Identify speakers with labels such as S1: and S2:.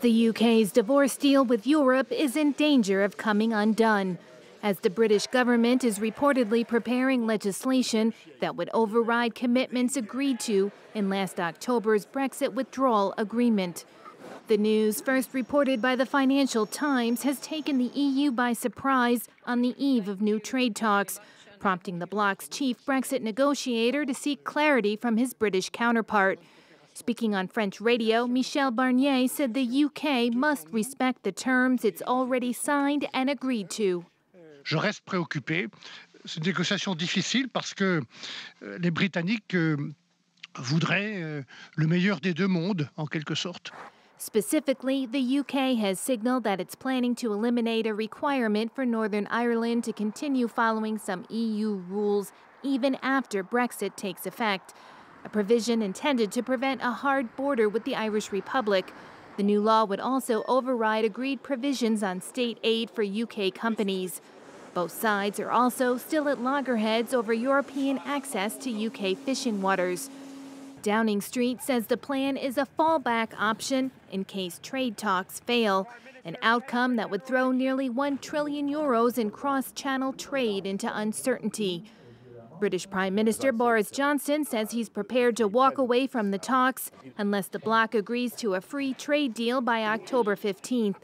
S1: The UK's divorce deal with Europe is in danger of coming undone, as the British government is reportedly preparing legislation that would override commitments agreed to in last October's Brexit withdrawal agreement. The news, first reported by the Financial Times, has taken the EU by surprise on the eve of new trade talks, prompting the bloc's chief Brexit negotiator to seek clarity from his British counterpart. Speaking on French radio, Michel Barnier said the UK must respect the terms it's already signed and agreed to.
S2: Je reste préoccupé. C'est une négociation difficile parce que euh, les Britanniques euh, voudraient euh, le meilleur des deux mondes, en quelque sorte.
S1: Specifically, the UK has signaled that it's planning to eliminate a requirement for Northern Ireland to continue following some EU rules even after Brexit takes effect a provision intended to prevent a hard border with the Irish Republic. The new law would also override agreed provisions on state aid for UK companies. Both sides are also still at loggerheads over European access to UK fishing waters. Downing Street says the plan is a fallback option in case trade talks fail, an outcome that would throw nearly 1 trillion euros in cross channel trade into uncertainty. British Prime Minister Boris Johnson says he's prepared to walk away from the talks unless the bloc agrees to a free trade deal by October 15th.